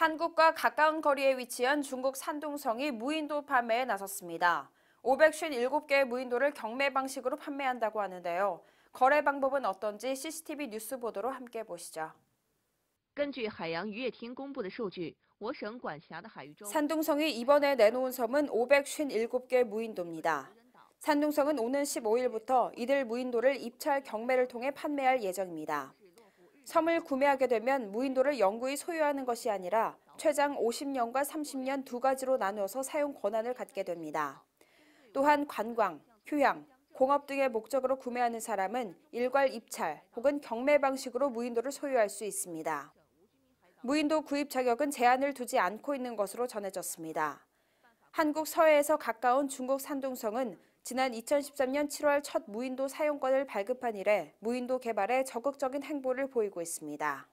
한국과 가까운 거리에 위치한 중국 산둥성이 무인도 판매에 나섰습니다. 557개의 무인도를 경매 방식으로 판매한다고 하는데요. 거래 방법은 어떤지 CCTV 뉴스 보도로 함께 보시죠. 산둥성이 이번에 내놓은 섬은 557개 무인도입니다. 산둥성은 오는 15일부터 이들 무인도를 입찰 경매를 통해 판매할 예정입니다. 섬을 구매하게 되면 무인도를 영구히 소유하는 것이 아니라 최장 50년과 30년 두 가지로 나누어서 사용 권한을 갖게 됩니다. 또한 관광, 휴양, 공업 등의 목적으로 구매하는 사람은 일괄 입찰 혹은 경매 방식으로 무인도를 소유할 수 있습니다. 무인도 구입 자격은 제한을 두지 않고 있는 것으로 전해졌습니다. 한국 서해에서 가까운 중국 산둥성은 지난 2013년 7월 첫 무인도 사용권을 발급한 이래 무인도 개발에 적극적인 행보를 보이고 있습니다.